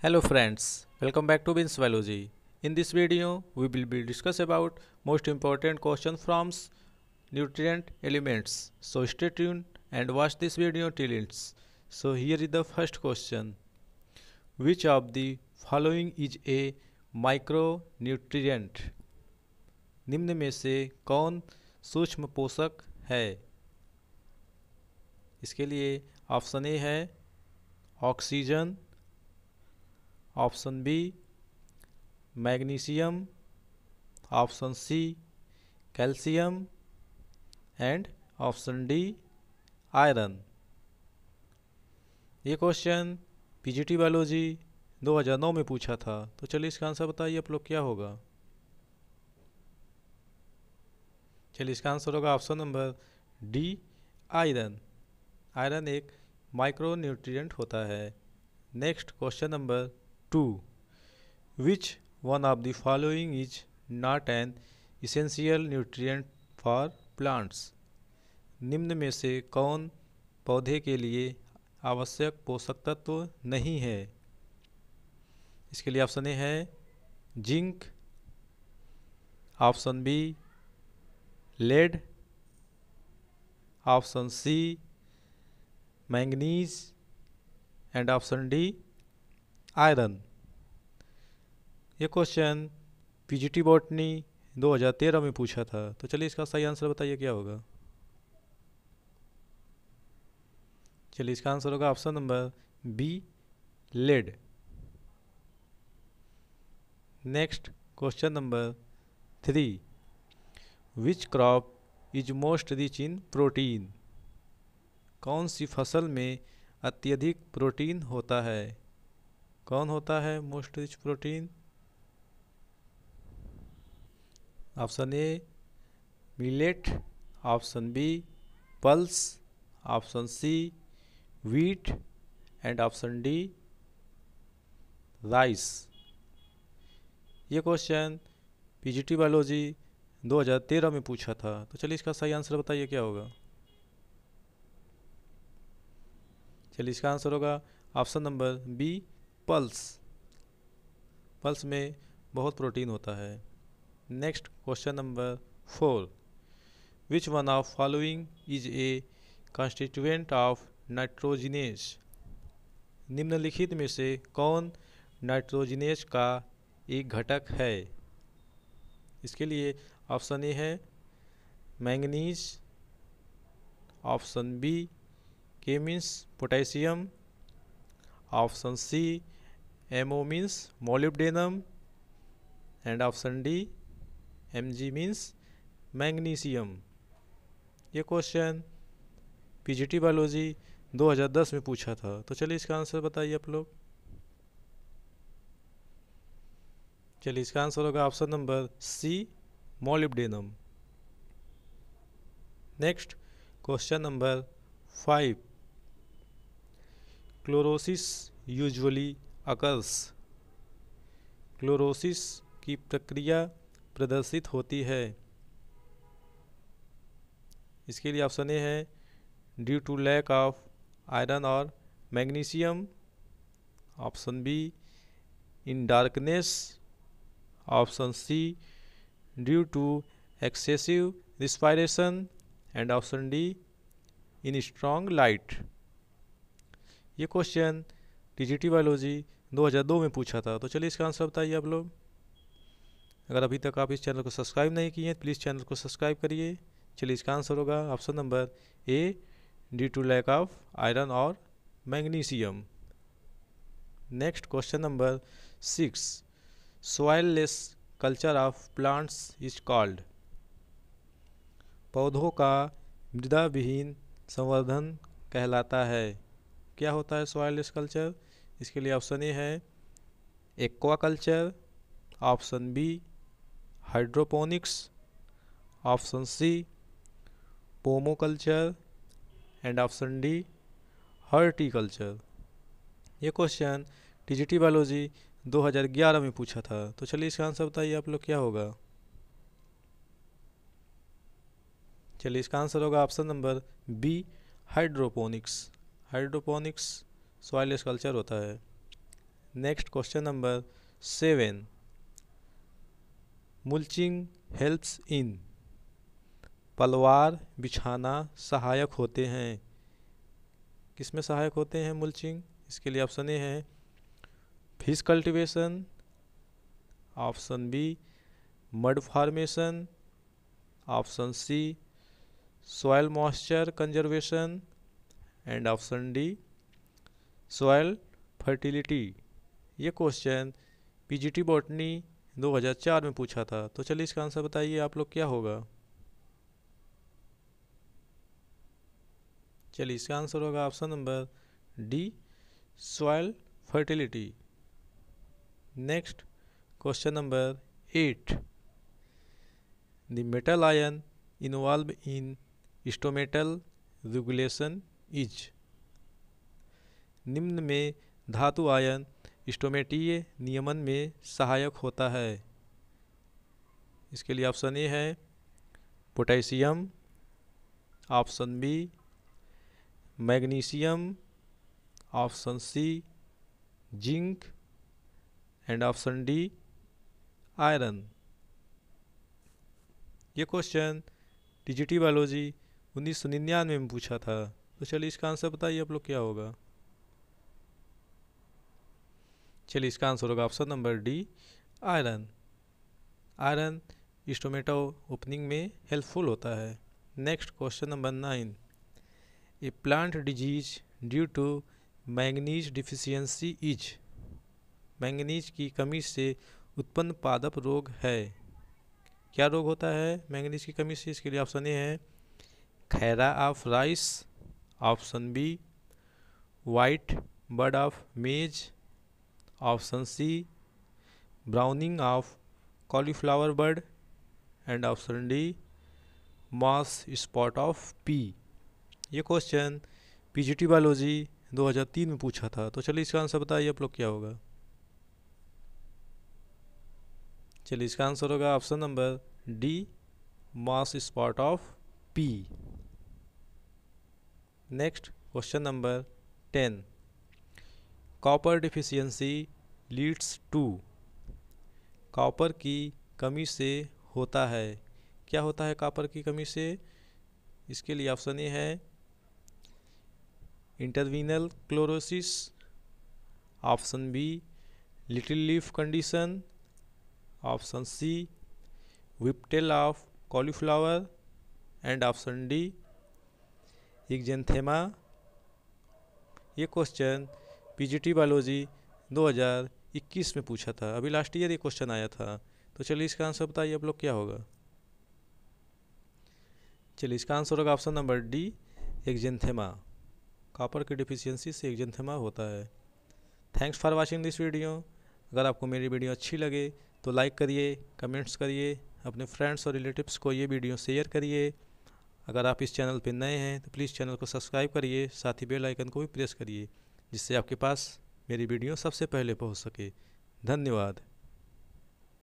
Hello friends, welcome back to Bins Biology. In this video, we will be discuss about most important question from nutrient elements. So stay tuned and watch this video till ends. So here is the first question. Which of the following is a micronutrient? निम्न में से कौन सूक्ष्म पोषक है इसके लिए option A है oxygen option B magnesium option C calcium and option D iron ये क्वेश्चन पीजीटी बायोलॉजी 2009 में पूछा था तो चलिए इसका आंसर बताइए आप लोग क्या होगा चलिए इसका आंसर होगा option number D iron iron एक माइक्रो न्यूट्रिएंट होता है next question number two which one of the following is not an essential nutrient for plants निम्न में से कौन पौधे के लिए आवश्यक पोषक तत्व नहीं है इसके लिए ऑप्शन ए है zinc option B lead option C manganese and option D iron ये क्वेश्चन पीजीटी बॉटनी 2013 में पूछा था तो चलिए इसका सही आंसर बताइए क्या होगा चलिए इसका आंसर होगा option number B lead next question number three which crop is most rich in protein कौन सी फसल में अत्यधिक प्रोटीन होता है कौन होता है most rich protein option A millet option B pulse option C wheat and option D rice ये क्वेश्चन पीजीटी बायोलॉजी 2013 में पूछा था तो चलिए इसका सही आंसर बताइए क्या होगा चलिए इसका आंसर होगा option number B pulse pulse में बहुत प्रोटीन होता है next question number four which one of following is a constituent of nitrogenase निम्नलिखित में से कौन नाइट्रोजिनेस का एक घटक है इसके लिए ऑप्शन ए है manganese option B K means potassium option C MO means molybdenum and option D Mg means magnesium ये क्वेश्चन पीजीटी बायोलॉजी दो हजार दस में पूछा था तो चलिए इसका आंसर बताइए आप लोग चलिए इसका आंसर होगा option number C molybdenum next question number five chlorosis usually occurs chlorosis की प्रक्रिया प्रदर्शित होती है इसके लिए ऑप्शन ए है due to lack of iron और magnesium option B in darkness option C due to excessive respiration and option D in strong light ये क्वेश्चन टीजीटी बायोलॉजी 2002 में पूछा था तो चलिए इसका आंसर बताइए आप लोग अगर अभी तक आप इस चैनल को सब्सक्राइब नहीं किए हैं तो प्लीज़ चैनल को सब्सक्राइब करिए चलिए इसका आंसर होगा option number A due to lack of iron और magnesium next question number six soilless culture of plants is called पौधों का मृदा विहीन संवर्धन कहलाता है क्या होता है सॉयललेस कल्चर इसके लिए ऑप्शन ए है aqua culture option B hydroponics option C pomoculture and option D horticulture ये क्वेश्चन डिजिटी बायोलॉजी 2011 में पूछा था तो चलिए इसका आंसर बताइए आप लोग क्या होगा चलिए इसका आंसर होगा option number B hydroponics hydroponics soil culture होता है next question number seven mulching helps in पलवार बिछाना सहायक होते हैं किसमें सहायक होते हैं मुल्चिंग इसके लिए ऑप्शन ए है fish cultivation option B mud formation option C soil moisture conservation and option D soil fertility ये क्वेश्चन पीजीटी बॉटनी 2004 में पूछा था तो चलिए इसका आंसर बताइए आप लोग क्या होगा चलिए इसका आंसर होगा option number D soil fertility next question number eight the metal ion involve in stomatal regulation is निम्न में धातु आयन स्टोमेटीय नियमन में सहायक होता है इसके लिए ऑप्शन ए है potassium option B magnesium option C zinc and option D iron ये क्वेश्चन डिजिटी बायोलॉजी उन्नीस सौ निन्यानवे में पूछा था तो चलिए इसका आंसर बताइए आप लोग क्या होगा चलिए इसका आंसर होगा option number D iron iron stomata opening में हेल्पफुल होता है next question number nine a plant disease due to manganese deficiency is manganese की कमी से उत्पन्न पादप रोग है क्या रोग होता है मैंगनीज की कमी से इसके लिए ऑप्शन ए है khaira of rice option B white bud of maize option C browning of cauliflower bud and option D marsh spot of pea ये क्वेश्चन पीजीटी बायोलॉजी 2003 में पूछा था तो चलिए इसका आंसर बताइए आप लोग क्या होगा चलिए इसका आंसर होगा option number D marsh spot of pea next question number ten copper deficiency leads to copper की कमी से होता है क्या होता है कॉपर की कमी से इसके लिए ऑप्शन ए है interveinal chlorosis option B little leaf condition option C whiptail of cauliflower and option D exanthema ये क्वेश्चन पीजीटी बायोलॉजी 2021 में पूछा था अभी लास्ट ईयर ये क्वेश्चन आया था तो चलिए इसका आंसर बताइए आप लोग क्या होगा चलिए इसका आंसर होगा option number D exanthema copper की डिफिशियंसी से एक्जेंथेमा होता है thanks for watching this video अगर आपको मेरी वीडियो अच्छी लगे तो लाइक करिए कमेंट्स करिए अपने फ्रेंड्स और रिलेटिव्स को ये वीडियो शेयर करिए अगर आप इस चैनल पर नए हैं तो प्लीज़ चैनल को सब्सक्राइब करिए साथ ही बेल आइकन को भी प्रेस करिए जिससे आपके पास मेरी वीडियो सबसे पहले पहुंच सके धन्यवाद